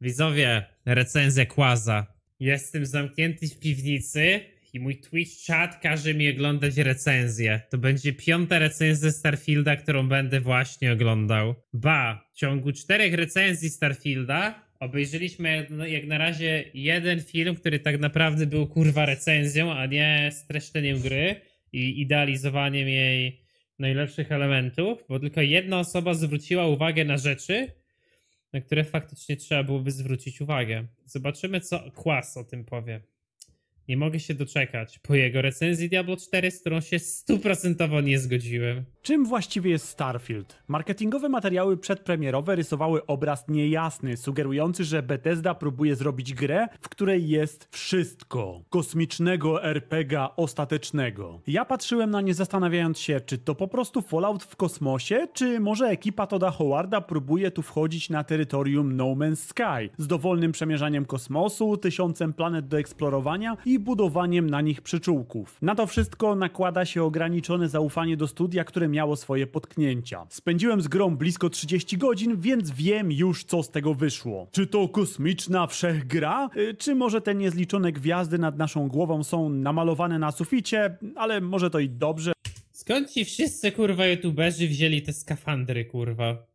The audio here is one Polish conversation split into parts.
Widzowie, recenzja Kłaza. Jestem zamknięty w piwnicy i mój Twitch chat każe mi oglądać recenzję. To będzie piąta recenzja Starfielda, którą będę właśnie oglądał. Ba, w ciągu czterech recenzji Starfielda obejrzeliśmy jak na razie jeden film, który tak naprawdę był kurwa recenzją, a nie streszczeniem gry i idealizowaniem jej najlepszych elementów, bo tylko jedna osoba zwróciła uwagę na rzeczy, na które faktycznie trzeba byłoby zwrócić uwagę. Zobaczymy, co Kłas o tym powie. Nie mogę się doczekać po jego recenzji Diablo 4, z którą się stuprocentowo nie zgodziłem. Czym właściwie jest Starfield? Marketingowe materiały przedpremierowe rysowały obraz niejasny, sugerujący, że Bethesda próbuje zrobić grę, w której jest wszystko. Kosmicznego RPGa ostatecznego. Ja patrzyłem na nie zastanawiając się, czy to po prostu Fallout w kosmosie, czy może ekipa Toda Howarda próbuje tu wchodzić na terytorium No Man's Sky z dowolnym przemierzaniem kosmosu, tysiącem planet do eksplorowania i budowaniem na nich przyczółków. Na to wszystko nakłada się ograniczone zaufanie do studia, które miało swoje potknięcia. Spędziłem z grą blisko 30 godzin, więc wiem już co z tego wyszło. Czy to kosmiczna wszechgra? Y, czy może te niezliczone gwiazdy nad naszą głową są namalowane na suficie? Ale może to i dobrze. Skąd ci wszyscy kurwa youtuberzy wzięli te skafandry kurwa?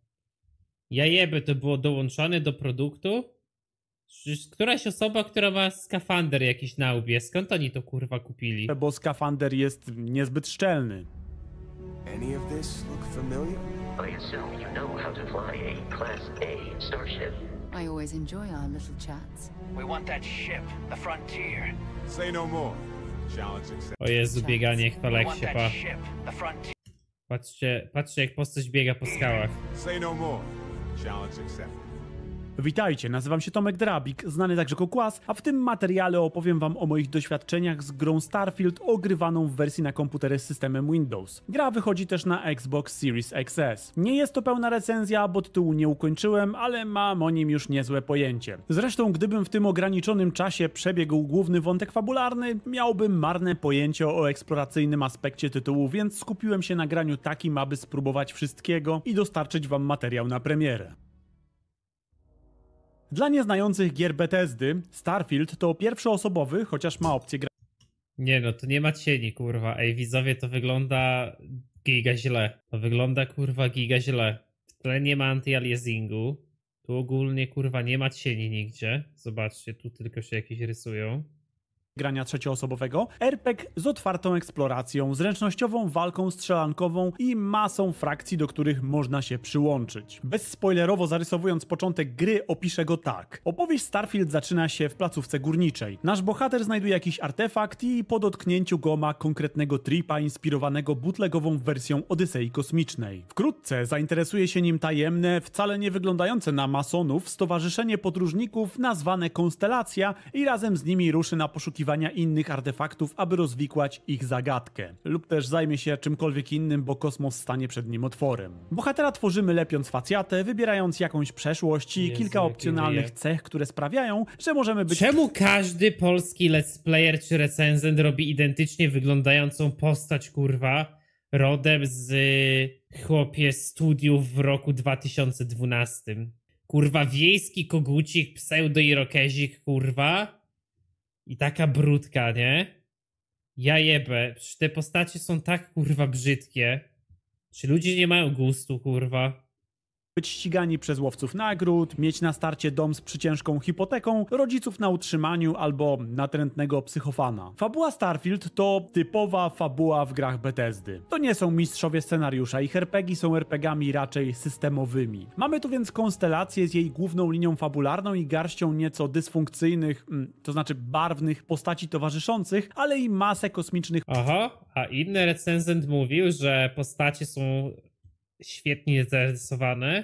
Ja jeby to było dołączone do produktu? Przecież któraś osoba, która ma skafander jakiś na łbie, skąd oni to kurwa kupili? Bo skafander jest niezbyt szczelny. Any of this look familiar? I assume you know how to fly a Class A starship. I always enjoy our little chats. We want that ship, the frontier. Say no more. O Jezu, bieganie, jak palek się pa. Patrzcie, patrzcie jak postać biega po skałach. Say no more. Challenge accepted. Witajcie, nazywam się Tomek Drabik, znany także jako Kłas, a w tym materiale opowiem wam o moich doświadczeniach z grą Starfield ogrywaną w wersji na komputery z systemem Windows. Gra wychodzi też na Xbox Series XS. Nie jest to pełna recenzja, bo tytułu nie ukończyłem, ale mam o nim już niezłe pojęcie. Zresztą gdybym w tym ograniczonym czasie przebiegł główny wątek fabularny, miałbym marne pojęcie o eksploracyjnym aspekcie tytułu, więc skupiłem się na graniu takim, aby spróbować wszystkiego i dostarczyć wam materiał na premierę. Dla nieznających gier Bethesdy, Starfield to pierwszoosobowy, chociaż ma opcję gra. Nie no, to nie ma cieni, kurwa. Ej, widzowie, to wygląda giga źle. To wygląda, kurwa, giga źle. W nie ma antialiasingu. Tu ogólnie, kurwa, nie ma cieni nigdzie. Zobaczcie, tu tylko się jakieś rysują grania trzecioosobowego, RPG z otwartą eksploracją, zręcznościową walką strzelankową i masą frakcji, do których można się przyłączyć. Bezspoilerowo zarysowując początek gry, opiszę go tak. Opowieść Starfield zaczyna się w placówce górniczej. Nasz bohater znajduje jakiś artefakt i po dotknięciu go ma konkretnego tripa inspirowanego bootlegową wersją Odysei Kosmicznej. Wkrótce zainteresuje się nim tajemne, wcale nie wyglądające na masonów, stowarzyszenie podróżników nazwane Konstelacja i razem z nimi ruszy na poszukiwanie poszukiwania innych artefaktów, aby rozwikłać ich zagadkę. Lub też zajmie się czymkolwiek innym, bo kosmos stanie przed nim otworem. Bohatera tworzymy lepiąc facjatę, wybierając jakąś przeszłość i kilka opcjonalnych cech, które sprawiają, że możemy być... Czemu każdy polski let's player czy recenzent robi identycznie wyglądającą postać, kurwa? rodem z y, chłopie studiów w roku 2012. Kurwa, wiejski kogucik, pseudo-irokezik, kurwa i taka brudka, nie? Ja jebę. Czy te postacie są tak kurwa brzydkie? Czy ludzie nie mają gustu, kurwa? być ścigani przez łowców nagród, mieć na starcie dom z przyciężką hipoteką, rodziców na utrzymaniu albo natrętnego psychofana. Fabuła Starfield to typowa fabuła w grach Bethesdy. To nie są mistrzowie scenariusza, ich RPG są RPGami raczej systemowymi. Mamy tu więc konstelację z jej główną linią fabularną i garścią nieco dysfunkcyjnych, mm, to znaczy barwnych postaci towarzyszących, ale i masę kosmicznych... Oho, a inny recenzent mówił, że postacie są świetnie zarysowane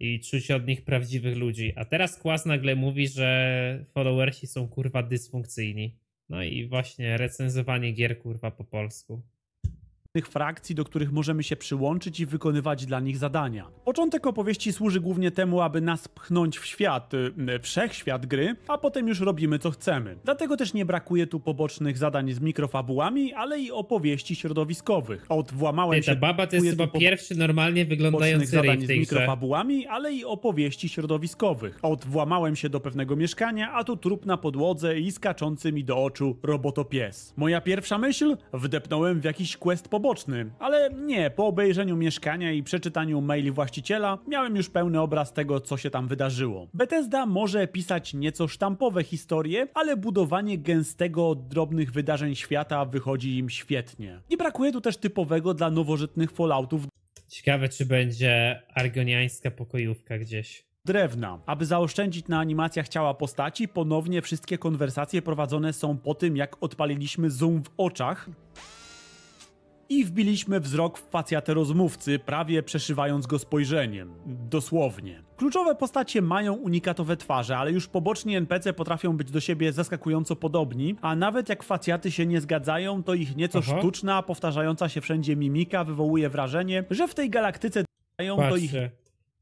i czuć od nich prawdziwych ludzi. A teraz Kłas nagle mówi, że followersi są kurwa dysfunkcyjni. No i właśnie recenzowanie gier kurwa po polsku frakcji, do których możemy się przyłączyć i wykonywać dla nich zadania. Początek opowieści służy głównie temu, aby nas pchnąć w świat, y, y, wszechświat gry, a potem już robimy co chcemy. Dlatego też nie brakuje tu pobocznych zadań z mikrofabułami, ale i opowieści środowiskowych. Od włamałem Ty, się... Ta baba to jest chyba pierwszy normalnie wyglądający zadań z mikrofabułami, ale i opowieści środowiskowych. Od włamałem się do pewnego mieszkania, a tu trup na podłodze i skaczący mi do oczu robotopies. Moja pierwsza myśl? Wdepnąłem w jakiś quest po poboczny, ale nie, po obejrzeniu mieszkania i przeczytaniu maili właściciela miałem już pełny obraz tego, co się tam wydarzyło. Bethesda może pisać nieco sztampowe historie, ale budowanie gęstego, drobnych wydarzeń świata wychodzi im świetnie. Nie brakuje tu też typowego dla nowożytnych Falloutów. Ciekawe, czy będzie argoniańska pokojówka gdzieś drewna. Aby zaoszczędzić na animacjach ciała postaci, ponownie wszystkie konwersacje prowadzone są po tym, jak odpaliliśmy zoom w oczach i wbiliśmy wzrok w facjatę rozmówcy, prawie przeszywając go spojrzeniem. Dosłownie. Kluczowe postacie mają unikatowe twarze, ale już poboczni NPC potrafią być do siebie zaskakująco podobni, a nawet jak facjaty się nie zgadzają, to ich nieco Aha. sztuczna, powtarzająca się wszędzie mimika wywołuje wrażenie, że w tej galaktyce dają to ich...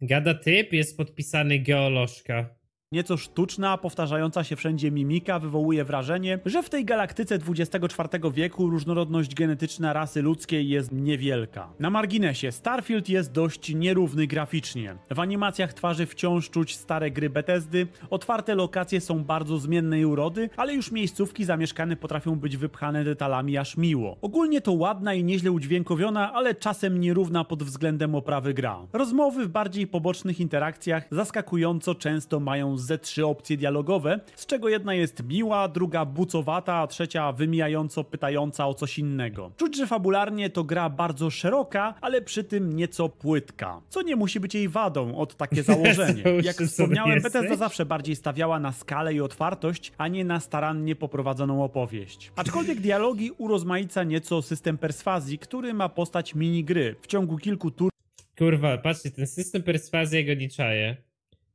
Gada typ, jest podpisany geolożka. Nieco sztuczna, powtarzająca się wszędzie mimika wywołuje wrażenie, że w tej galaktyce XXIV wieku różnorodność genetyczna rasy ludzkiej jest niewielka. Na marginesie, Starfield jest dość nierówny graficznie. W animacjach twarzy wciąż czuć stare gry Bethesdy, otwarte lokacje są bardzo zmiennej urody, ale już miejscówki zamieszkane potrafią być wypchane detalami aż miło. Ogólnie to ładna i nieźle udźwiękowiona, ale czasem nierówna pod względem oprawy gra. Rozmowy w bardziej pobocznych interakcjach zaskakująco często mają ze trzy opcje dialogowe, z czego jedna jest miła, druga bucowata, a trzecia wymijająco pytająca o coś innego. Czuć, że fabularnie to gra bardzo szeroka, ale przy tym nieco płytka, co nie musi być jej wadą od takie założenie. Jak wspomniałem, Bethesda zawsze bardziej stawiała na skalę i otwartość, a nie na starannie poprowadzoną opowieść. Aczkolwiek dialogi urozmaica nieco system perswazji, który ma postać minigry. W ciągu kilku tur Kurwa, patrzcie, ten system perswazji go niczaje.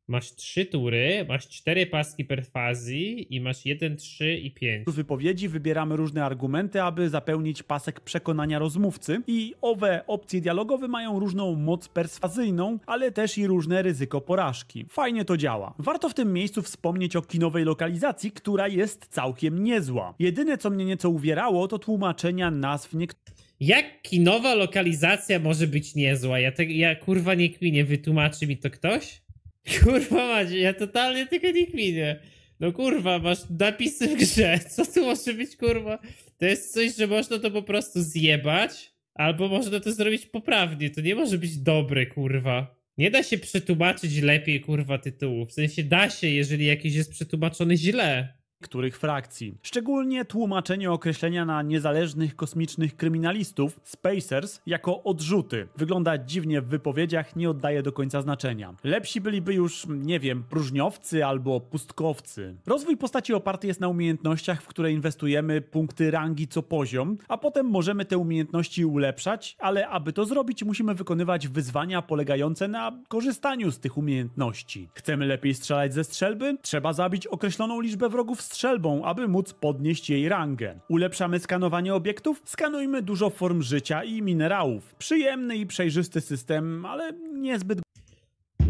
Masz trzy tury, masz cztery paski perfazji i masz jeden, trzy i pięć. W wypowiedzi wybieramy różne argumenty, aby zapełnić pasek przekonania rozmówcy i owe opcje dialogowe mają różną moc perswazyjną, ale też i różne ryzyko porażki. Fajnie to działa. Warto w tym miejscu wspomnieć o kinowej lokalizacji, która jest całkiem niezła. Jedyne co mnie nieco uwierało to tłumaczenia nazw niektórych jak kinowa lokalizacja może być niezła? Ja, te, ja kurwa nie kminie, wytłumaczy mi to ktoś? Kurwa macie, ja totalnie tego nie kminię. No kurwa, masz napisy w grze, co tu może być kurwa? To jest coś, że można to po prostu zjebać, albo można to zrobić poprawnie, to nie może być dobre kurwa. Nie da się przetłumaczyć lepiej kurwa tytułu, w sensie da się, jeżeli jakiś jest przetłumaczony źle niektórych frakcji. Szczególnie tłumaczenie określenia na niezależnych kosmicznych kryminalistów Spacers jako odrzuty. Wygląda dziwnie w wypowiedziach, nie oddaje do końca znaczenia. Lepsi byliby już, nie wiem, próżniowcy albo pustkowcy. Rozwój postaci oparty jest na umiejętnościach, w które inwestujemy punkty rangi co poziom, a potem możemy te umiejętności ulepszać, ale aby to zrobić, musimy wykonywać wyzwania polegające na korzystaniu z tych umiejętności. Chcemy lepiej strzelać ze strzelby? Trzeba zabić określoną liczbę wrogów strzelbą, aby móc podnieść jej rangę. Ulepszamy skanowanie obiektów, skanujmy dużo form życia i minerałów. Przyjemny i przejrzysty system, ale niezbyt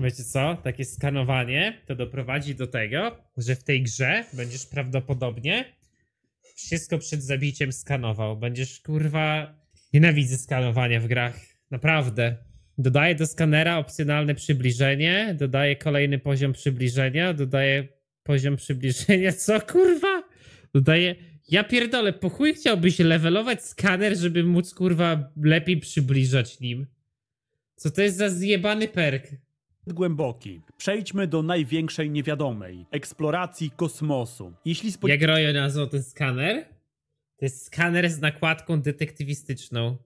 wiecie co, takie skanowanie to doprowadzi do tego, że w tej grze będziesz prawdopodobnie wszystko przed zabiciem skanował. Będziesz kurwa. Nienawidzę skanowania w grach. Naprawdę. Dodaję do skanera opcjonalne przybliżenie, dodaję kolejny poziom przybliżenia, dodaję Poziom przybliżenia, co kurwa? Dodaję, ja pierdolę, po chuj chciałbyś levelować skaner, żeby móc kurwa lepiej przybliżać nim? Co to jest za zjebany perk? głęboki. Przejdźmy do największej niewiadomej eksploracji kosmosu. Jeśli spod... Jak Rojo nazwał ten skaner? To jest skaner z nakładką detektywistyczną.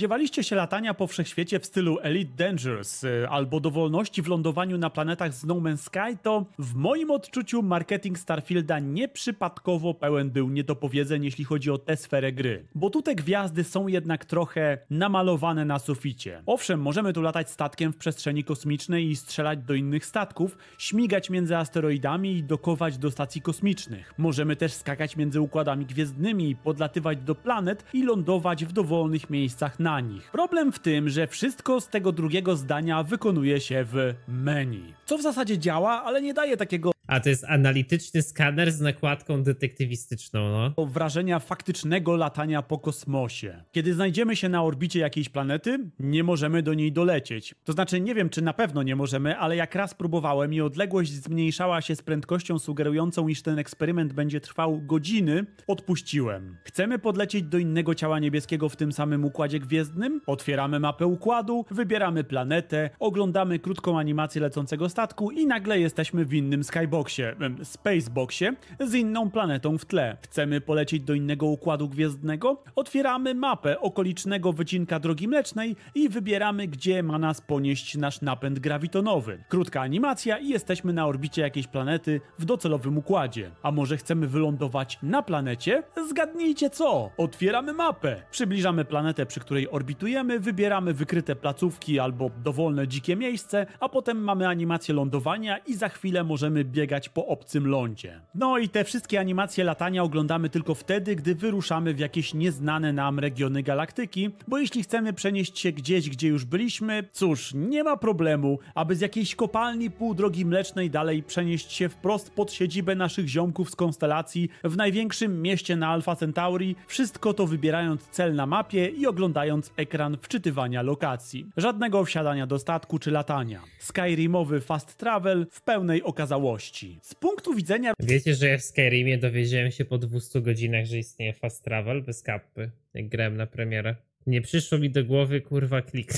Dziewaliście się latania po wszechświecie w stylu Elite Dangerous y, albo dowolności w lądowaniu na planetach z No Man's Sky, to w moim odczuciu marketing Starfielda nieprzypadkowo pełen był niedopowiedzeń, jeśli chodzi o tę sferę gry. Bo tutaj gwiazdy są jednak trochę namalowane na suficie. Owszem, możemy tu latać statkiem w przestrzeni kosmicznej i strzelać do innych statków, śmigać między asteroidami i dokować do stacji kosmicznych. Możemy też skakać między układami gwiezdnymi, podlatywać do planet i lądować w dowolnych miejscach na na nich. Problem w tym, że wszystko z tego drugiego zdania wykonuje się w menu. Co w zasadzie działa, ale nie daje takiego a to jest analityczny skaner z nakładką detektywistyczną, no. O wrażenia faktycznego latania po kosmosie. Kiedy znajdziemy się na orbicie jakiejś planety, nie możemy do niej dolecieć. To znaczy, nie wiem czy na pewno nie możemy, ale jak raz próbowałem i odległość zmniejszała się z prędkością sugerującą, iż ten eksperyment będzie trwał godziny, odpuściłem. Chcemy podlecieć do innego ciała niebieskiego w tym samym układzie gwiezdnym? Otwieramy mapę układu, wybieramy planetę, oglądamy krótką animację lecącego statku i nagle jesteśmy w innym skyboxie. Xboxie, Spaceboxie z inną planetą w tle. Chcemy polecieć do innego układu gwiezdnego? Otwieramy mapę okolicznego wycinka drogi mlecznej i wybieramy, gdzie ma nas ponieść nasz napęd grawitonowy. Krótka animacja i jesteśmy na orbicie jakiejś planety w docelowym układzie. A może chcemy wylądować na planecie? Zgadnijcie co? Otwieramy mapę. Przybliżamy planetę, przy której orbitujemy, wybieramy wykryte placówki albo dowolne dzikie miejsce, a potem mamy animację lądowania i za chwilę możemy biegać biegać po obcym lądzie. No i te wszystkie animacje latania oglądamy tylko wtedy, gdy wyruszamy w jakieś nieznane nam regiony galaktyki, bo jeśli chcemy przenieść się gdzieś, gdzie już byliśmy, cóż, nie ma problemu, aby z jakiejś kopalni pół drogi mlecznej dalej przenieść się wprost pod siedzibę naszych ziomków z konstelacji w największym mieście na Alpha Centauri, wszystko to wybierając cel na mapie i oglądając ekran wczytywania lokacji. Żadnego wsiadania do statku czy latania. Skyrimowy fast travel w pełnej okazałości przyszłości. Z punktu widzenia... Wiecie, że ja w Skyrimie dowiedziałem się po 200 godzinach, że istnieje fast travel bez kapy, jak grałem na premierę. Nie przyszło mi do głowy, kurwa, klik.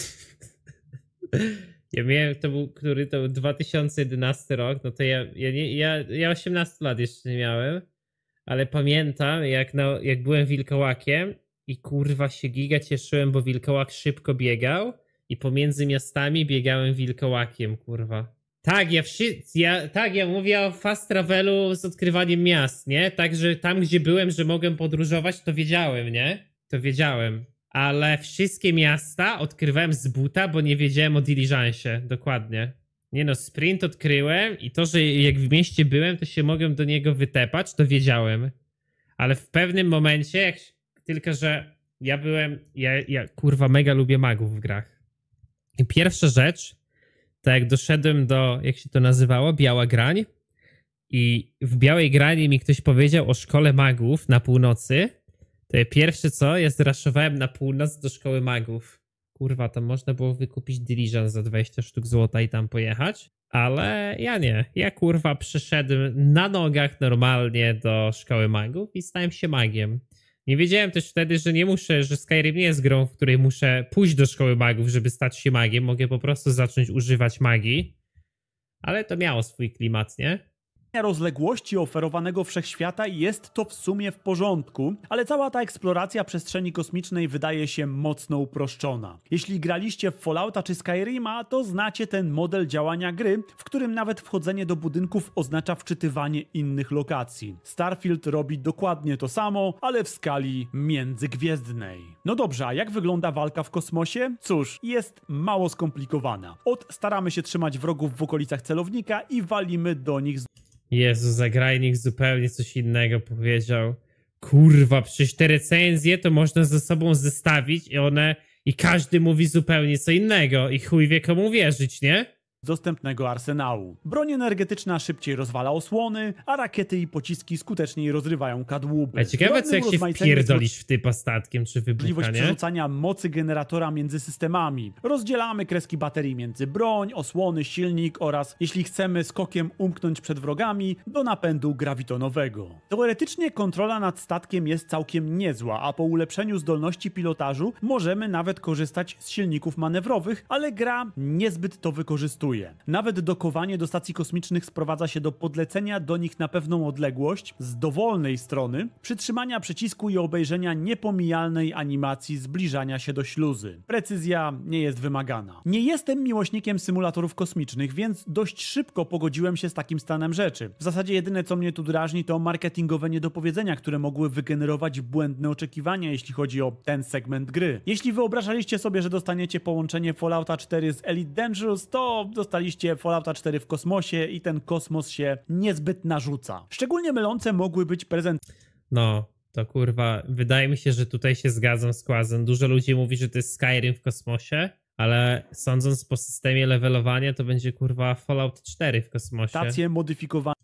Ja miałem, to był, który to był 2011 rok, no to ja, ja, nie, ja, ja 18 lat jeszcze nie miałem, ale pamiętam jak, na, jak byłem wilkołakiem i kurwa się giga cieszyłem, bo wilkołak szybko biegał i pomiędzy miastami biegałem wilkołakiem, kurwa. Tak, ja, wsi- ja, tak, ja mówię o fast travelu z odkrywaniem miast, nie? Także tam, gdzie byłem, że mogłem podróżować, to wiedziałem, nie? To wiedziałem. Ale wszystkie miasta odkrywałem z buta, bo nie wiedziałem o diligencie, dokładnie. Nie no, sprint odkryłem i to, że jak w mieście byłem, to się mogłem do niego wytepać, to wiedziałem. Ale w pewnym momencie, jak, tylko że ja byłem, ja, ja kurwa mega lubię magów w grach. I pierwsza rzecz, tak jak doszedłem do, jak się to nazywało, Biała Grań i w Białej Grani mi ktoś powiedział o szkole magów na północy, to ja pierwsze co, ja zraszowałem na północ do szkoły magów. Kurwa, to można było wykupić Diligence za 20 sztuk złota i tam pojechać, ale ja nie. Ja kurwa przeszedłem na nogach normalnie do szkoły magów i stałem się magiem. Nie wiedziałem też wtedy, że nie muszę, że Skyrim nie jest grą, w której muszę pójść do szkoły magów, żeby stać się magiem. Mogę po prostu zacząć używać magii. Ale to miało swój klimat, nie? rozległości oferowanego wszechświata jest to w sumie w porządku, ale cała ta eksploracja przestrzeni kosmicznej wydaje się mocno uproszczona. Jeśli graliście w Fallouta czy Skyrima, to znacie ten model działania gry, w którym nawet wchodzenie do budynków oznacza wczytywanie innych lokacji. Starfield robi dokładnie to samo, ale w skali międzygwiezdnej. No dobrze, a jak wygląda walka w kosmosie? Cóż, jest mało skomplikowana. Od staramy się trzymać wrogów w okolicach celownika i walimy do nich z Jezu, zagrajnik zupełnie coś innego powiedział. Kurwa, przecież te recenzje to można ze sobą zestawić i one... I każdy mówi zupełnie co innego i chuj wie komu wierzyć, nie? z dostępnego arsenału. Broń energetyczna szybciej rozwala osłony, a rakiety i pociski skuteczniej rozrywają kadłuby. A ciekawe, co jak się wpierdolisz w typa statkiem czy wybucha, Możliwość przerzucania mocy generatora między systemami. Rozdzielamy kreski baterii między broń, osłony, silnik oraz, jeśli chcemy, skokiem umknąć przed wrogami, do napędu grawitonowego. Teoretycznie kontrola nad statkiem jest całkiem niezła, a po ulepszeniu zdolności pilotażu możemy nawet korzystać z silników manewrowych, ale gra niezbyt to wykorzystuje kieruje. Nawet dokowanie do stacji kosmicznych sprowadza się do podlecenia do nich na pewną odległość z dowolnej strony, przytrzymania przycisku i obejrzenia niepomijalnej animacji zbliżania się do śluzy. Precyzja nie jest wymagana. Nie jestem miłośnikiem symulatorów kosmicznych, więc dość szybko pogodziłem się z takim stanem rzeczy. W zasadzie jedyne co mnie tu drażni to marketingowe niedopowiedzenia, które mogły wygenerować błędne oczekiwania, jeśli chodzi o ten segment gry. Jeśli wyobrażaliście sobie, że dostaniecie połączenie Fallouta 4 z Elite Dangerous, to dostaliście Fallouta 4 w kosmosie i ten kosmos się niezbyt narzuca. Szczególnie mylące mogły być prezent. No, to kurwa, wydaje mi się, że tutaj się zgadzam z Kłazem. Dużo ludzi mówi, że to jest Skyrim w kosmosie, ale sądząc po systemie levelowania, to będzie kurwa Fallout 4 w kosmosie. Stacje modyfikowane.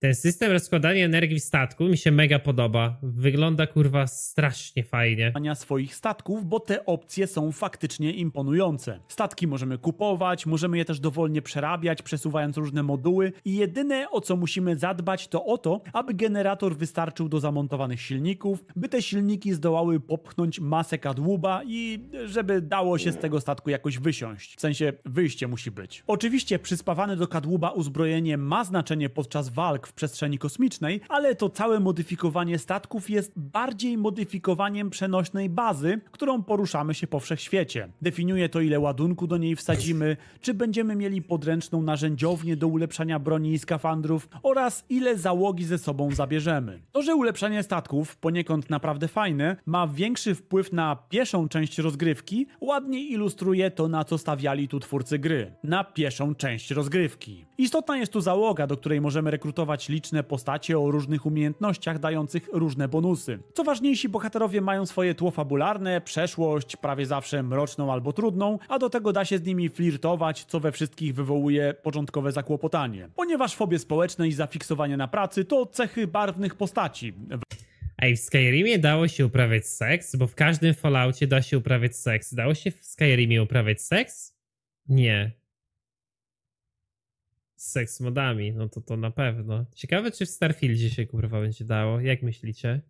Ten system rozkładania energii w statku mi się mega podoba. Wygląda kurwa strasznie fajnie. swoich statków, bo te opcje są faktycznie imponujące. Statki możemy kupować, możemy je też dowolnie przerabiać, przesuwając różne moduły i jedyne o co musimy zadbać to o to, aby generator wystarczył do zamontowanych silników, by te silniki zdołały popchnąć masę kadłuba i żeby dało się z tego statku jakoś wysiąść. W sensie wyjście musi być. Oczywiście przyspawane do kadłuba uzbrojenie ma znaczenie podczas walk, w przestrzeni kosmicznej, ale to całe modyfikowanie statków jest bardziej modyfikowaniem przenośnej bazy, którą poruszamy się po wszechświecie. Definiuje to, ile ładunku do niej wsadzimy, czy będziemy mieli podręczną narzędziownię do ulepszania broni i skafandrów oraz ile załogi ze sobą zabierzemy. To, że ulepszanie statków, poniekąd naprawdę fajne, ma większy wpływ na pieszą część rozgrywki, ładnie ilustruje to, na co stawiali tu twórcy gry. Na pieszą część rozgrywki. Istotna jest tu załoga, do której możemy rekrutować liczne postacie o różnych umiejętnościach dających różne bonusy. Co ważniejsi bohaterowie mają swoje tło fabularne, przeszłość, prawie zawsze mroczną albo trudną, a do tego da się z nimi flirtować, co we wszystkich wywołuje początkowe zakłopotanie. Ponieważ fobie społeczne i zafiksowanie na pracy to cechy barwnych postaci. Ej, w Skyrimie dało się uprawiać seks, bo w każdym Falloutie da się uprawiać seks. Dało się w Skyrimie uprawiać seks? Nie z seks modami, no to to na pewno. Ciekawe, czy w Starfieldzie się kurwa będzie dało, jak myślicie?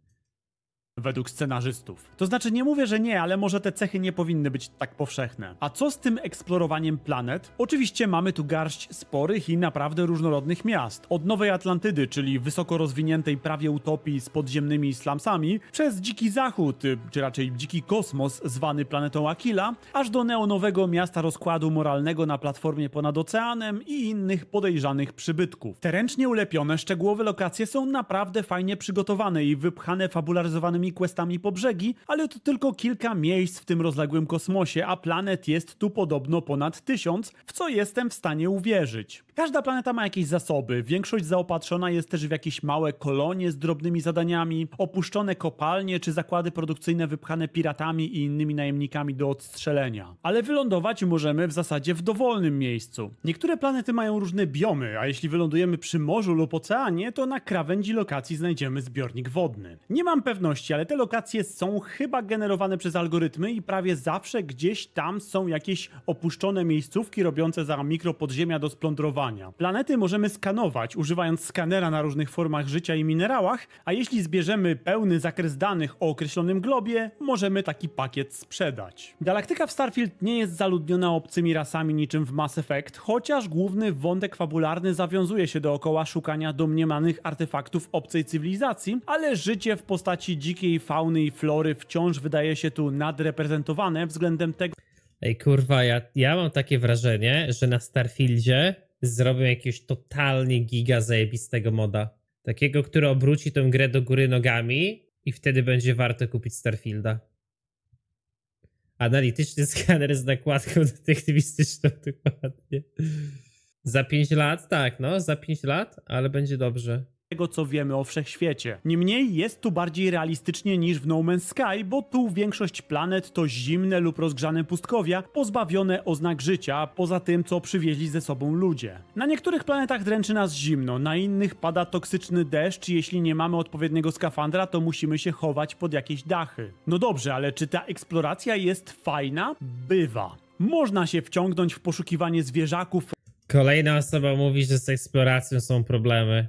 według scenarzystów. To znaczy nie mówię, że nie, ale może te cechy nie powinny być tak powszechne. A co z tym eksplorowaniem planet? Oczywiście mamy tu garść sporych i naprawdę różnorodnych miast. Od Nowej Atlantydy, czyli wysoko rozwiniętej prawie utopii z podziemnymi slumsami, przez Dziki Zachód, czy raczej Dziki Kosmos zwany planetą Aquila, aż do neonowego miasta rozkładu moralnego na platformie ponad oceanem i innych podejrzanych przybytków. Te ręcznie ulepione, szczegółowe lokacje są naprawdę fajnie przygotowane i wypchane fabularyzowanymi małymi questami po brzegi, ale to tylko kilka miejsc w tym rozległym kosmosie, a planet jest tu podobno ponad tysiąc, w co jestem w stanie uwierzyć. Każda planeta ma jakieś zasoby, większość zaopatrzona jest też w jakieś małe kolonie z drobnymi zadaniami, opuszczone kopalnie czy zakłady produkcyjne wypchane piratami i innymi najemnikami do odstrzelenia. Ale wylądować możemy w zasadzie w dowolnym miejscu. Niektóre planety mają różne biomy, a jeśli wylądujemy przy morzu lub oceanie, to na krawędzi lokacji znajdziemy zbiornik wodny. Nie mam pewności, ale te lokacje są chyba generowane przez algorytmy i prawie zawsze gdzieś tam są jakieś opuszczone miejscówki robiące za mikropodziemia do splądrowania. Planety możemy skanować używając skanera na różnych formach życia i minerałach, a jeśli zbierzemy pełny zakres danych o określonym globie, możemy taki pakiet sprzedać. Galaktyka w Starfield nie jest zaludniona obcymi rasami niczym w Mass Effect, chociaż główny wątek fabularny zawiązuje się dookoła szukania domniemanych artefaktów obcej cywilizacji, ale życie w postaci dzikich dzikiej fauny i flory wciąż wydaje się tu nadreprezentowane względem tego. Ej, kurwa, ja, ja mam takie wrażenie, że na Starfieldzie zrobią jakiegoś totalnie giga zajebistego moda. Takiego, który obróci tę grę do góry nogami i wtedy będzie warto kupić Starfielda. Analityczny skaner z nakładką detektywistyczną dokładnie. Za 5 lat, tak, no, za 5 lat, ale będzie dobrze tego, co wiemy o wszechświecie. Niemniej jest tu bardziej realistycznie niż w No Man's Sky, bo tu większość planet to zimne lub rozgrzane pustkowia, pozbawione oznak życia, poza tym, co przywieźli ze sobą ludzie. Na niektórych planetach dręczy nas zimno, na innych pada toksyczny deszcz jeśli nie mamy odpowiedniego skafandra, to musimy się chować pod jakieś dachy. No dobrze, ale czy ta eksploracja jest fajna? Bywa. Można się wciągnąć w poszukiwanie zwierzaków. Kolejna osoba mówi, że z eksploracją są problemy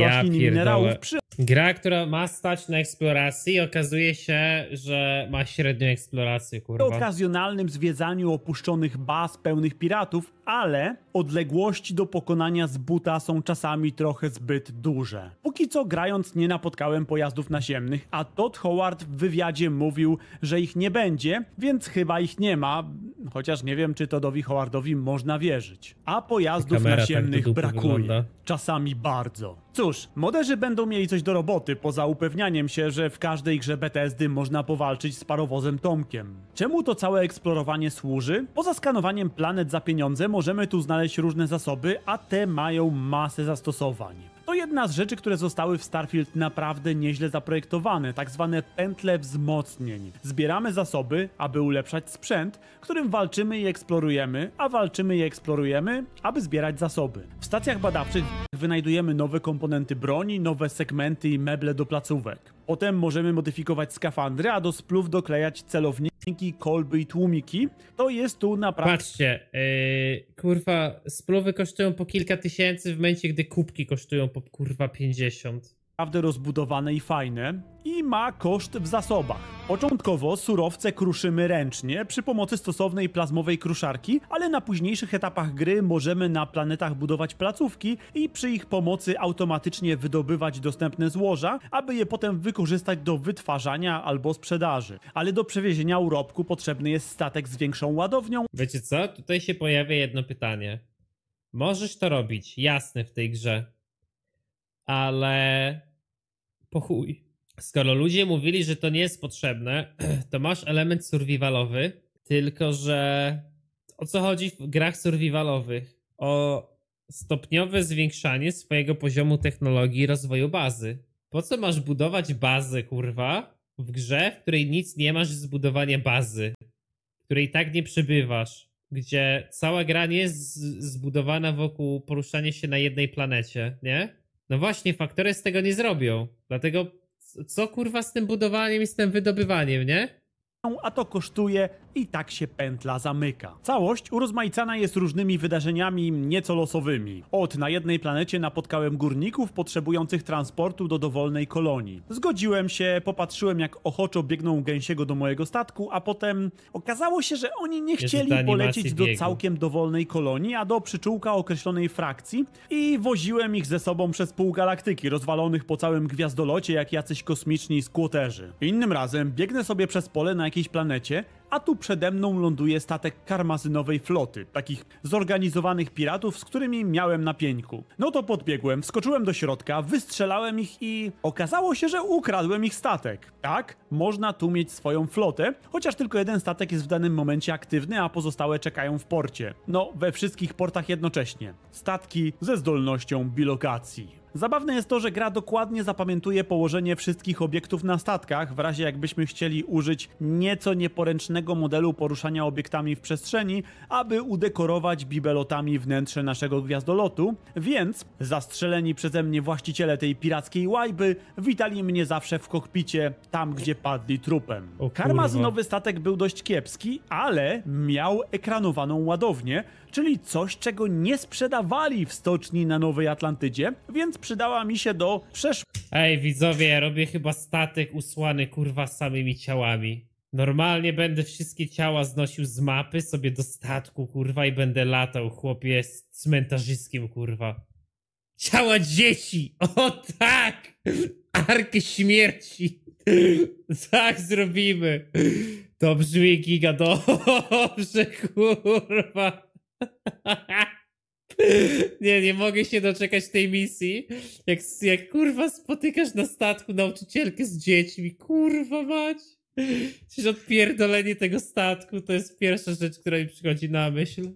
ja roślin minerałów przy... Gra, która ma stać na eksploracji, okazuje się, że ma średnią eksplorację, kurwa. Po okazjonalnym zwiedzaniu opuszczonych baz pełnych piratów, ale odległości do pokonania z buta są czasami trochę zbyt duże. Póki co grając nie napotkałem pojazdów naziemnych, a Todd Howard w wywiadzie mówił, że ich nie będzie, więc chyba ich nie ma, chociaż nie wiem czy Todowi Howardowi można wierzyć. A pojazdów tak naziemnych tak brakuje, wygląda. czasami bardzo. Cóż, moderzy będą mieli coś do roboty, poza upewnianiem się, że w każdej grze Bethesdy można powalczyć z parowozem Tomkiem. Czemu to całe eksplorowanie służy? Poza skanowaniem planet za pieniądze możemy tu znaleźć znaleźć różne zasoby, a te mają masę zastosowań. To jedna z rzeczy, które zostały w Starfield naprawdę nieźle zaprojektowane, tak zwane pętle wzmocnień. Zbieramy zasoby, aby ulepszać sprzęt, którym walczymy i eksplorujemy, a walczymy i eksplorujemy, aby zbierać zasoby. W stacjach badawczych wynajdujemy nowe komponenty broni, nowe segmenty i meble do placówek. Potem możemy modyfikować skafandry, a do splów doklejać celowniki skrzynki, kolby i tłumiki, to jest tu naprawdę... Patrzcie, yy, kurwa, spluwy kosztują po kilka tysięcy w momencie, gdy kubki kosztują po kurwa 50 naprawdę rozbudowane i fajne i ma koszt w zasobach. Początkowo surowce kruszymy ręcznie przy pomocy stosownej plazmowej kruszarki, ale na późniejszych etapach gry możemy na planetach budować placówki i przy ich pomocy automatycznie wydobywać dostępne złoża, aby je potem wykorzystać do wytwarzania albo sprzedaży. Ale do przewiezienia urobku potrzebny jest statek z większą ładownią. Wiecie co? Tutaj się pojawia jedno pytanie. Możesz to robić, jasne w tej grze, ale po chuj. Skoro ludzie mówili, że to nie jest potrzebne, to masz element survivalowy, tylko że o co chodzi w grach survivalowych? O stopniowe zwiększanie swojego poziomu technologii i rozwoju bazy. Po co masz budować bazy, kurwa, w grze, w której nic nie masz zbudowania bazy, w której tak nie przebywasz, gdzie cała gra nie jest zbudowana wokół poruszania się na jednej planecie, nie? No właśnie, faktory z tego nie zrobią. Dlatego co kurwa z tym budowaniem i z tym wydobywaniem, nie? A to kosztuje i tak się pętla zamyka. Całość urozmaicana jest różnymi wydarzeniami nieco losowymi. Od na jednej planecie napotkałem górników potrzebujących transportu do dowolnej kolonii. Zgodziłem się, popatrzyłem jak ochoczo biegną gęsiego do mojego statku, a potem okazało się, że oni nie chcieli polecieć do całkiem dowolnej kolonii, a do przyczółka określonej frakcji i woziłem ich ze sobą przez pół galaktyki, rozwalonych po całym gwiazdolocie jak jacyś kosmiczni skłoterzy. Innym razem biegnę sobie przez pole na jakiejś planecie, a tu przede mną ląduje statek karmazynowej floty, takich zorganizowanych piratów, z którymi miałem na pieńku. No to podbiegłem, wskoczyłem do środka, wystrzelałem ich i okazało się, że ukradłem ich statek. Tak, można tu mieć swoją flotę, chociaż tylko jeden statek jest w danym momencie aktywny, a pozostałe czekają w porcie. No, we wszystkich portach jednocześnie. Statki ze zdolnością bilokacji. Zabawne jest to, że gra dokładnie zapamiętuje położenie wszystkich obiektów na statkach, w razie jakbyśmy chcieli użyć nieco nieporęcznego modelu poruszania obiektami w przestrzeni, aby udekorować bibelotami wnętrze naszego gwiazdolotu, więc zastrzeleni przeze mnie właściciele tej pirackiej łajby witali mnie zawsze w kokpicie, tam gdzie padli trupem. nowy statek był dość kiepski, ale miał ekranowaną ładownię, czyli coś, czego nie sprzedawali w stoczni na Nowej Atlantydzie, więc przydała mi się do przesz... Ej, widzowie, robię chyba statek usłany kurwa samymi ciałami. Normalnie będę wszystkie ciała znosił z mapy sobie do statku, kurwa, i będę latał, chłopie, z cmentarzyskiem, kurwa. Ciała dzieci! O tak! Arkę śmierci! Tak zrobimy! To brzmi giga dobrze, kurwa! Nie, nie mogę się doczekać tej misji. Jak, jak kurwa spotykasz na statku nauczycielkę z dziećmi, kurwa mać. Przecież odpierdolenie tego statku to jest pierwsza rzecz, która mi przychodzi na myśl.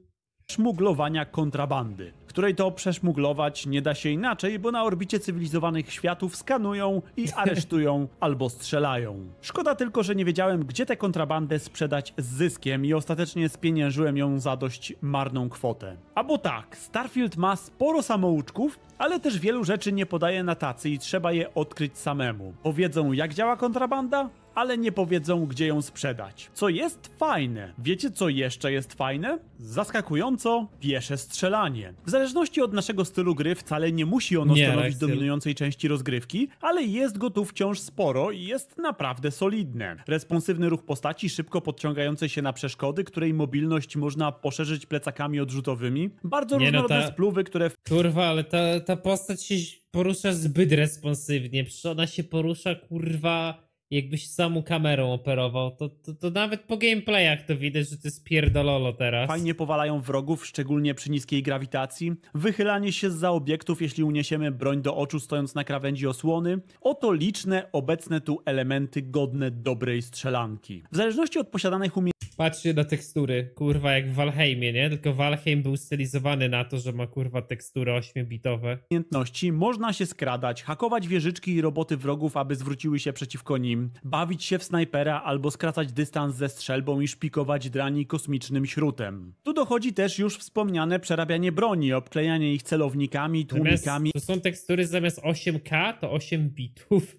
Szmuglowania kontrabandy której to przeszmuglować nie da się inaczej, bo na orbicie cywilizowanych światów skanują i aresztują albo strzelają. Szkoda tylko, że nie wiedziałem, gdzie tę kontrabandę sprzedać z zyskiem i ostatecznie spieniężyłem ją za dość marną kwotę. Albo tak, Starfield ma sporo samouczków, ale też wielu rzeczy nie podaje na tacy i trzeba je odkryć samemu. Powiedzą, jak działa kontrabanda? ale nie powiedzą, gdzie ją sprzedać. Co jest fajne. Wiecie, co jeszcze jest fajne? Zaskakująco piesze strzelanie. W zależności od naszego stylu gry wcale nie musi ono nie, stanowić dominującej części rozgrywki, ale jest go tu wciąż sporo i jest naprawdę solidne. Responsywny ruch postaci, szybko podciągający się na przeszkody, której mobilność można poszerzyć plecakami odrzutowymi. Bardzo nie, no różnorodne no ta... spluwy, które... Kurwa, ale ta, ta postać się porusza zbyt responsywnie. Przecież ona się porusza, kurwa jakbyś samą kamerą operował, to, to, to, nawet po gameplayach to widać, że to jest pierdololo teraz. Fajnie powalają wrogów, szczególnie przy niskiej grawitacji. Wychylanie się za obiektów, jeśli uniesiemy broń do oczu stojąc na krawędzi osłony. Oto liczne obecne tu elementy godne dobrej strzelanki. W zależności od posiadanych umiejętności... Patrzcie na tekstury, kurwa jak w Valheimie, nie? Tylko Valheim był stylizowany na to, że ma kurwa tekstury 8-bitowe. ...umiejętności można się skradać, hakować wieżyczki i roboty wrogów, aby zwróciły się przeciwko nim nim, bawić się w snajpera albo skracać dystans ze strzelbą i szpikować drani kosmicznym śrutem. Tu dochodzi też już wspomniane przerabianie broni, obklejanie ich celownikami, tłumikami. Zamiast, to są tekstury zamiast 8K to 8 bitów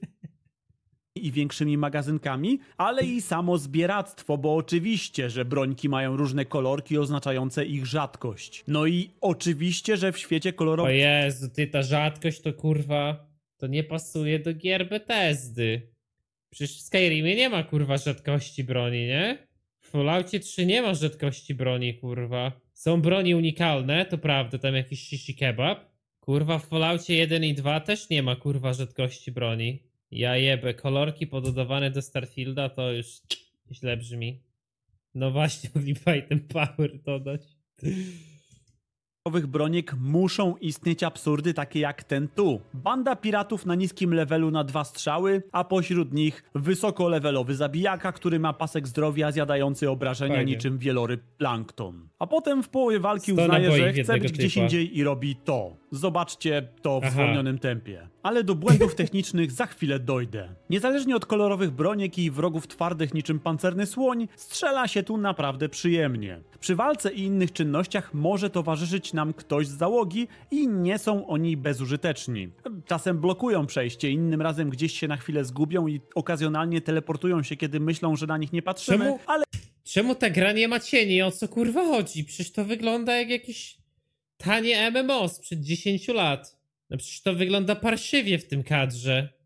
i większymi magazynkami, ale i samo zbieractwo, bo oczywiście, że brońki mają różne kolorki oznaczające ich rzadkość. No i oczywiście, że w świecie kolorowym... O Jezu, ty ta rzadkość to kurwa, to nie pasuje do gier Bethesdy. Przecież w Skyrimie nie ma kurwa rzadkości broni, nie? W Falloutie 3 nie ma rzadkości broni, kurwa. Są broni unikalne, to prawda, tam jakiś shishi kebab. Kurwa, w Falloutie 1 i 2 też nie ma kurwa rzadkości broni. Ja jebę, kolorki pododawane do Starfielda to już źle brzmi. No właśnie, Levi ten power dodać owych broniek muszą istnieć absurdy takie jak ten tu. Banda piratów na niskim levelu na dwa strzały, a pośród nich wysokolewelowy zabijaka, który ma pasek zdrowia zjadający obrażenia Fajnie. niczym wieloryb plankton. A potem w połowie walki Sto uznaje, że chce być gdzieś indziej i robi to. Zobaczcie to w Aha. zwolnionym tempie. Ale do błędów technicznych za chwilę dojdę. Niezależnie od kolorowych broniek i wrogów twardych niczym pancerny słoń, strzela się tu naprawdę przyjemnie. Przy walce i innych czynnościach może towarzyszyć nam ktoś z załogi i nie są oni bezużyteczni. Czasem blokują przejście, innym razem gdzieś się na chwilę zgubią i okazjonalnie teleportują się, kiedy myślą, że na nich nie patrzymy, Czemu? ale... Czemu ta gra nie ma cieni? O co kurwa chodzi? Przecież to wygląda jak jakiś tanie MMO sprzed 10 lat. No przecież to wygląda parszywie w tym kadrze.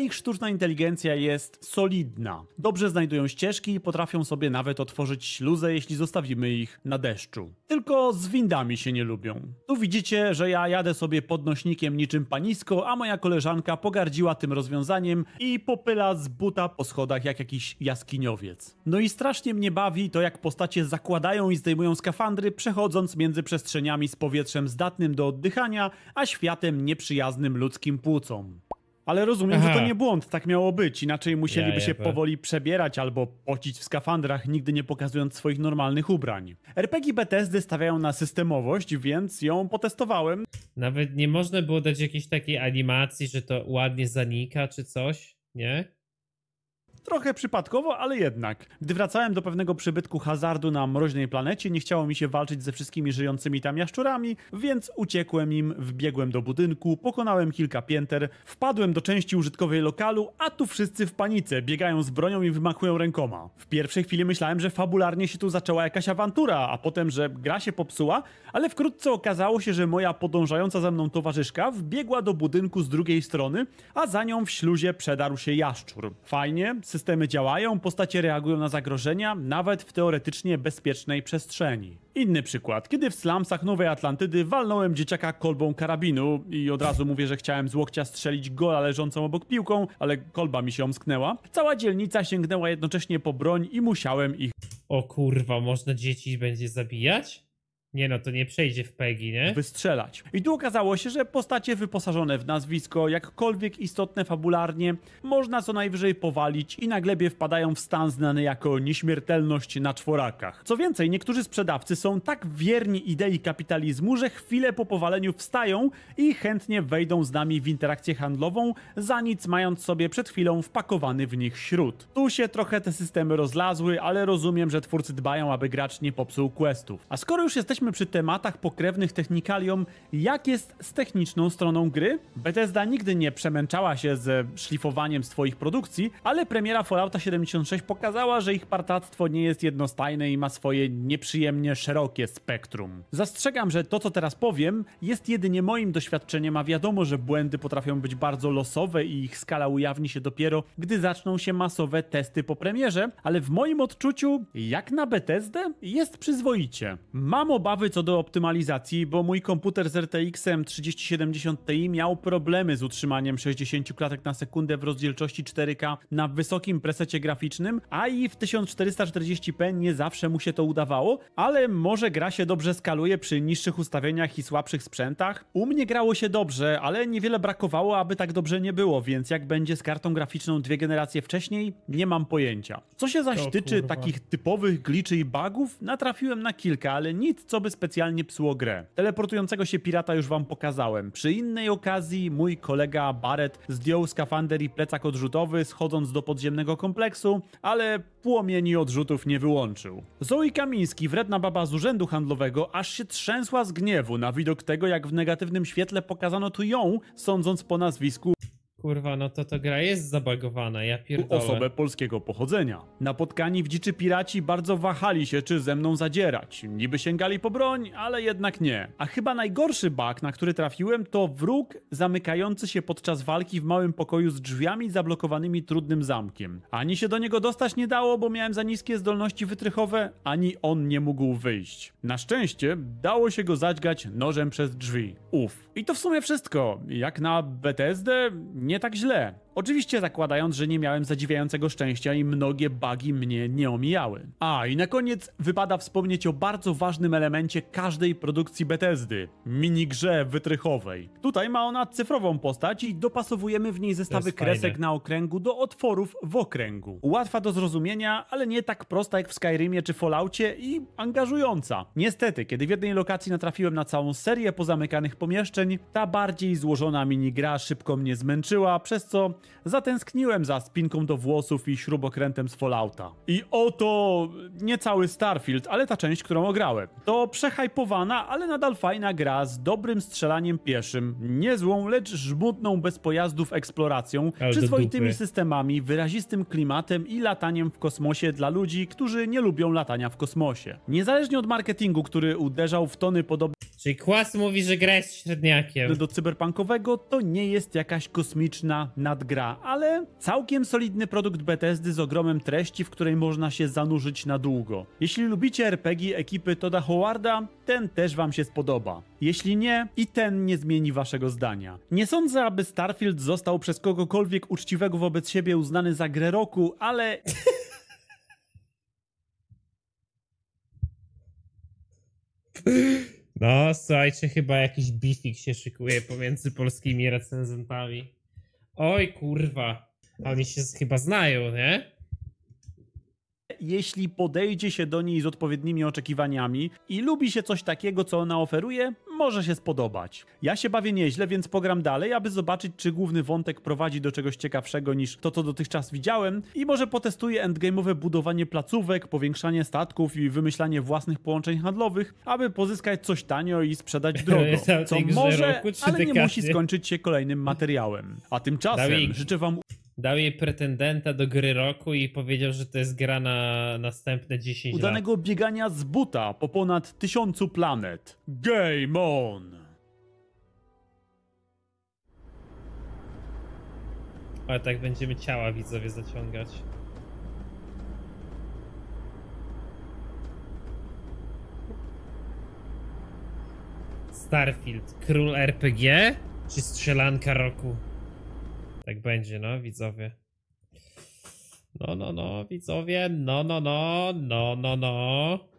Ich sztuczna inteligencja jest solidna. Dobrze znajdują ścieżki i potrafią sobie nawet otworzyć śluzę, jeśli zostawimy ich na deszczu. Tylko z windami się nie lubią. Tu widzicie, że ja jadę sobie podnośnikiem niczym panisko, a moja koleżanka pogardziła tym rozwiązaniem i popyla z buta po schodach jak jakiś jaskiniowiec. No i strasznie mnie bawi to, jak postacie zakładają i zdejmują skafandry, przechodząc między przestrzeniami z powietrzem zdatnym do oddychania, a światem nieprzyjaznym ludzkim płucom. Ale rozumiem, Aha. że to nie błąd, tak miało być. Inaczej musieliby się tak. powoli przebierać albo pocić w skafandrach, nigdy nie pokazując swoich normalnych ubrań. RPG BTS stawiają na systemowość, więc ją potestowałem. Nawet nie można było dać jakiejś takiej animacji, że to ładnie zanika czy coś, nie? Trochę przypadkowo, ale jednak. Gdy wracałem do pewnego przybytku hazardu na mroźnej planecie, nie chciało mi się walczyć ze wszystkimi żyjącymi tam jaszczurami, więc uciekłem im, wbiegłem do budynku, pokonałem kilka pięter, wpadłem do części użytkowej lokalu, a tu wszyscy w panice, biegają z bronią i wymachują rękoma. W pierwszej chwili myślałem, że fabularnie się tu zaczęła jakaś awantura, a potem, że gra się popsuła, ale wkrótce okazało się, że moja podążająca za mną towarzyszka wbiegła do budynku z drugiej strony, a za nią w śluzie przedarł się jaszczur. Fajnie, Systemy działają, postacie reagują na zagrożenia, nawet w teoretycznie bezpiecznej przestrzeni. Inny przykład. Kiedy w slumsach Nowej Atlantydy walnąłem dzieciaka kolbą karabinu i od razu mówię, że chciałem z łokcia strzelić gola leżącą obok piłką, ale kolba mi się omsknęła. Cała dzielnica sięgnęła jednocześnie po broń i musiałem ich... O kurwa, można dzieci będzie zabijać? Nie no, to nie przejdzie w PEGI, nie? Wystrzelać. I tu okazało się, że postacie wyposażone w nazwisko, jakkolwiek istotne fabularnie, można co najwyżej powalić i na glebie wpadają w stan znany jako nieśmiertelność na czworakach. Co więcej, niektórzy sprzedawcy są tak wierni idei kapitalizmu, że chwilę po powaleniu wstają i chętnie wejdą z nami w interakcję handlową, za nic mając sobie przed chwilą wpakowany w nich śród. Tu się trochę te systemy rozlazły, ale rozumiem, że twórcy dbają, aby gracz nie popsuł questów. A skoro już jesteśmy jesteśmy przy tematach pokrewnych technikaliom, jak jest z techniczną stroną gry? Bethesda nigdy nie przemęczała się ze szlifowaniem swoich produkcji, ale premiera Fallouta 76 pokazała, że ich partactwo nie jest jednostajne i ma swoje nieprzyjemnie szerokie spektrum. Zastrzegam, że to co teraz powiem jest jedynie moim doświadczeniem, a wiadomo, że błędy potrafią być bardzo losowe i ich skala ujawni się dopiero, gdy zaczną się masowe testy po premierze, ale w moim odczuciu, jak na Bethesdę, jest przyzwoicie. Mam obawy, obawy co do optymalizacji, bo mój komputer z RTX-em 3070 Ti miał problemy z utrzymaniem 60 klatek na sekundę w rozdzielczości 4K na wysokim presecie graficznym, a i w 1440p nie zawsze mu się to udawało, ale może gra się dobrze skaluje przy niższych ustawieniach i słabszych sprzętach. U mnie grało się dobrze, ale niewiele brakowało, aby tak dobrze nie było, więc jak będzie z kartą graficzną dwie generacje wcześniej, nie mam pojęcia. Co się zaś tyczy takich typowych gliczy i bugów, natrafiłem na kilka, ale nic, co by specjalnie psuło grę. Teleportującego się pirata już wam pokazałem. Przy innej okazji mój kolega Barret zdjął skafander i plecak odrzutowy schodząc do podziemnego kompleksu, ale płomieni odrzutów nie wyłączył. Zoe Kamiński, wredna baba z urzędu handlowego, aż się trzęsła z gniewu na widok tego, jak w negatywnym świetle pokazano tu ją, sądząc po nazwisku kurwa, no to to gra jest zabagowana, ja pierdolę. Osobę polskiego pochodzenia. Napotkani w dziczy piraci bardzo wahali się, czy ze mną zadzierać. Niby sięgali po broń, ale jednak nie. A chyba najgorszy bug, na który trafiłem, to wróg zamykający się podczas walki w małym pokoju z drzwiami zablokowanymi trudnym zamkiem. Ani się do niego dostać nie dało, bo miałem za niskie zdolności wytrychowe, ani on nie mógł wyjść. Na szczęście dało się go zadźgać nożem przez drzwi. Uf. I to w sumie wszystko. Jak na BTSD, nie nie tak źle. Oczywiście zakładając, że nie miałem zadziwiającego szczęścia i mnogie bugi mnie nie omijały. A i na koniec wypada wspomnieć o bardzo ważnym elemencie każdej produkcji Bethesdy minigrze wytrychowej. Tutaj ma ona cyfrową postać i dopasowujemy w niej zestawy kresek fajne. na okręgu do otworów w okręgu. Łatwa do zrozumienia, ale nie tak prosta jak w Skyrimie czy Falloutie i angażująca. Niestety, kiedy w jednej lokacji natrafiłem na całą serię pozamykanych pomieszczeń, ta bardziej złożona minigra szybko mnie zmęczyła, przez co Zatęskniłem za spinką do włosów i śrubokrętem z Fallouta. I oto nie cały Starfield, ale ta część, którą ograłem. To przehajpowana, ale nadal fajna gra z dobrym strzelaniem pieszym, niezłą, lecz żmudną bez pojazdów eksploracją, ale przyzwoitymi systemami, wyrazistym klimatem i lataniem w kosmosie dla ludzi, którzy nie lubią latania w kosmosie. Niezależnie od marketingu, który uderzał w tony podobnych Czyli Kłas mówi, że gra jest średniakiem. No do cyberpunkowego to nie jest jakaś kosmiczna nadgra, ale całkiem solidny produkt Bethesdy z ogromem treści, w której można się zanurzyć na długo. Jeśli lubicie RPG ekipy Toda Howarda, ten też wam się spodoba. Jeśli nie, i ten nie zmieni waszego zdania. Nie sądzę, aby Starfield został przez kogokolwiek uczciwego wobec siebie uznany za grę roku, ale... No, słuchajcie, chyba jakiś bifik się szykuje pomiędzy polskimi recenzentami. Oj, kurwa. Oni się chyba znają, nie? jeśli podejdzie się do niej z odpowiednimi oczekiwaniami i lubi się coś takiego, co ona oferuje, może się spodobać. Ja się bawię nieźle, więc pogram dalej, aby zobaczyć, czy główny wątek prowadzi do czegoś ciekawszego niż to, co dotychczas widziałem i może potestuję endgame'owe budowanie placówek, powiększanie statków i wymyślanie własnych połączeń handlowych, aby pozyskać coś tanio i sprzedać drogo, co może, ale nie musi skończyć się kolejnym materiałem. A tymczasem życzę wam dał jej pretendenta do gry roku i powiedział, że to jest gra na następne 10 Udanego lat. biegania z buta po ponad tysiącu planet. Game on! Ale tak będziemy ciała widzowie zaciągać. Starfield, król RPG czy strzelanka roku? Tak będzie, no widzowie. No, no, no, widzowie, no, no, no, no, no, no.